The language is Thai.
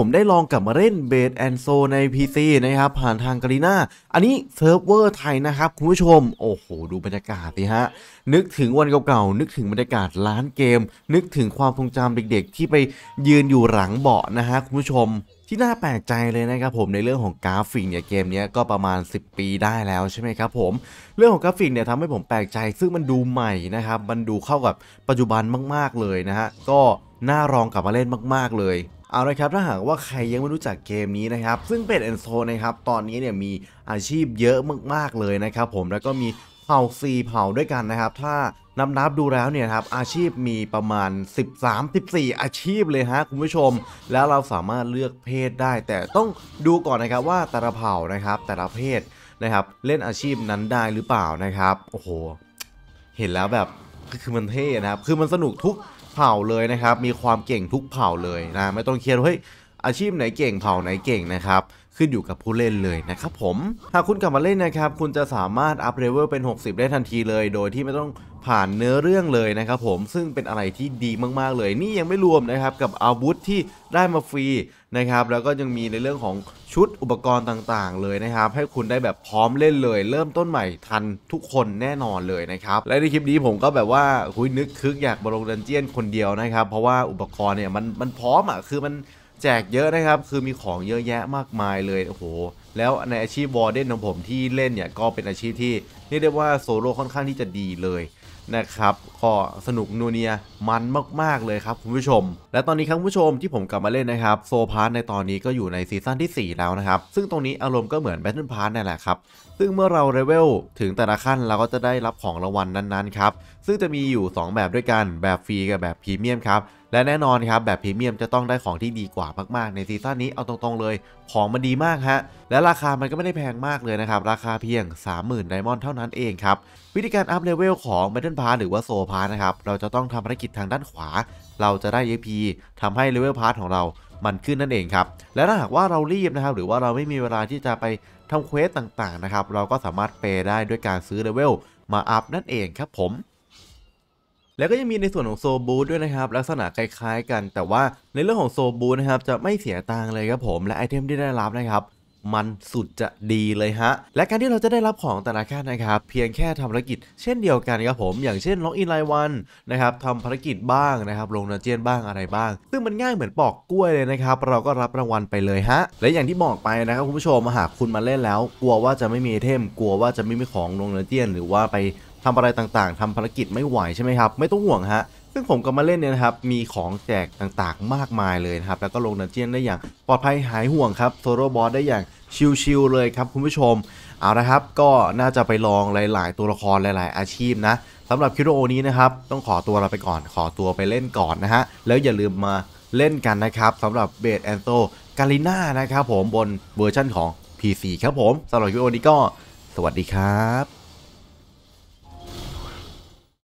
ผมได้ลองกลับมาเล่นเบดแอนโซใน PC นะครับผ่านทางกรีนาอันนี้เซิร์ฟเวอร์ไทยนะครับ คุณผู้ชม โอ้โห ดูบรรยากาศสิฮะ นึกถึงวันเก่าๆ นึกถึงบรรยากาศร้านเกม นึกถึงความทรงจำเด็กๆ ที่ไปยืนอยู่หลังเบาะนะฮะคุณผู้ชมที่น่าแปลกใจเลยนะครับผมในเรื่องของกราฟิกเนี่ยเกมนี้ก็ประมาณ 10 ปีได้แล้วใช่ไหมครับผมเรื่องของกราฟิกเนี่ยทำให้ผมแปลกใจ ซึ่งมันดูใหม่นะครับมันดูเข้ากับปัจจุบันมากๆเลยนะฮะก็น่ารองกลับมาเล่นมาก ๆเลย เอาละครับถ้าหากว่าใครยังไม่รู้จักเกมนี้นะครับซึ่งเป็นแอนโซนะครับตอนนี้เนี่ยมีอาชีพเยอะมากๆเลยนะครับผมแล้วก็มีเผ่า4เผ่าด้วยกันนะครับถ้านับนับดูแล้วเนี่ยครับอาชีพมีประมาณ13-14อาชีพเลยฮะคุณผู้ชมแล้วเราสามารถเลือกเพศได้แต่ต้องดูก่อนนะครับว่าแต่ละเผ่านะครับแต่ละเพศนะครับ เล่นอาชีพนั้นได้หรือเปล่านะครับโอ้โหเห็นแล้วแบบคือมันเท่นะครับ คือมันสนุกทุกเผ่าเลยนะครับ มีความเก่งทุกเผ่าเลยนะไม่ต้องเครียดเฮ้ยอาชีพไหนเก่งเผ่าไหนเก่งนะครับขึ้นอยู่กับผู้เล่นเลยนะครับผมหากคุณกลับมาเล่นนะครับคุณจะสามารถอัพเลเวลเป็น60 ได้ทันทีเลย โดยที่ไม่ต้องผ่านเนื้อเรื่องเลยนะครับ ผมซึ่งเป็นอะไรที่ดีมากๆเลย นี่ยังไม่รวมนะครับกับอาวุธที่ได้มาฟรีนะครับ แล้วก็ยังมีในเรื่องของชุดอุปกรณ์ต่างๆ เลยนะครับ ให้คุณได้แบบพร้อมเล่นเลย เริ่มต้นใหม่ทันทุกคนแน่นอนเลยนะครับ และในคลิปนี้ผมก็แบบว่าคุยนึกคึกอยากบรลงดันเจียนคนเดียวนะครับ เพราะว่าอุปกรณ์เนี่ยมันมันพร้อมอ่ะคือมันแจกเยอะนะครับ คือมีของเยอะแยะมากมายเลยโอ้โหแล้วในอาชีพวอร์เดนของผมที่เล่นเนี่ยก็เป็นอาชีพที่เรียกได้ว่าโซโล่ค่อนข้างที่จะดีเลยนะครับก็สนุกนูเนียมันมาก ๆ เลยครับคุณผู้ชม และตอนนี้ครับคุณผู้ชมที่ผมกลับมาเล่นนะครับโซพาร์ทในตอนนี้ก็อยู่ในซีซั่นที่ 4 แล้วนะครับ ซึ่งตรงนี้อารมณ์ก็เหมือนแบทเทิลพาร์ทนั่นแหละครับ ซึ่งเมื่อเราเลเวลถึงแต่ละขั้นเราก็จะได้รับของรางวัลนนั้นๆครับซึ่งจะมีอยู่ 2 แบบด้วยกันแบบฟรีกับแบบพรีเมียมครับและแน่นอนครับแบบพรีเมียมจะต้องได้ของที่ดีกว่ามาก ๆ ในซีซั่นนี้เอาตรง ๆ เลย ของมันดีมากฮะ และราคามันก็ไม่ได้แพงมากเลยนะครับ ราคาเพียง 30,000 ไดมอนด์เท่านั้นเองครับ วิธีการอัพเลเวลของ b a t t ลพาร์ s หรือว่าโซพาร์นะครับ เราจะต้องทำภารกิจทางด้านขวา เราจะได้ a p ทำให้เลเวลพาร์ของเรามันขึ้นนั่นเองครับ และถ้าหากว่าเรารีบนะครับ หรือว่าเราไม่มีเวลาที่จะไปทำเควสต่างๆนะครับเราก็สามารถเปได้ด้วยการซื้อเลเวลมาอัพนั่นเองครับผมแล้วก็ยังมีในส่วนของโซบูด้วยนะครับ ลักษณะคล้ายๆกัน แต่ว่าในเรื่องของโซบูนะครับ จะไม่เสียตังเลยครับผม และไอเทมที่ได้รับนะครับมันสุดจะดีเลยฮะ และการที่เราจะได้รับของแต่ละขั้นนะครับ เพียงแค่ทำภารกิจ เช่นเดียวกันครับผม อย่างเช่นล็อกอินรายวันนะครับทำภารกิจบ้างนะครับลงนาเจียนบ้างอะไรบ้าง ซึ่งมันง่ายเหมือนปอกกล้วยเลยนะครับ เราก็รับรางวัลไปเลยฮะ และอย่างที่บอกไปนะครับคุณผู้ชมหากคุณมาเล่นแล้ว กลัวว่าจะไม่มีเทม กลัวว่าจะไม่มีของลงนาเจียนหรือว่าไปทำอะไรต่างๆทำภารกิจไม่ไหวใช่ไหมครับ ไม่ต้องห่วงฮะ ซึ่งผมก็มาเล่นเนี่ยนะครับ มีของแจกต่างๆ มากมายเลยนะครับ แล้วก็ลงดันเจียนได้อย่างปลอดภัยหายห่วงครับโซโลบอสได้อย่างชิลๆ เลยครับคุณผู้ชม เอาละครับ ก็น่าจะไปลองหลายๆ ตัวละครหลาย ๆ อาชีพนะสำหรับคลิปวิดีโอนี้นะครับ ต้องขอตัวเราไปก่อน ขอตัวไปเล่นก่อนนะฮะ แล้วอย่าลืมมาเล่นกันนะครับสำหรับเบสแอนโตกาลิน่านะครับผมบนเวอร์ชั่นของ PC ครับผมสำหรับคิโรโอนี้ก็สวัสดีครับ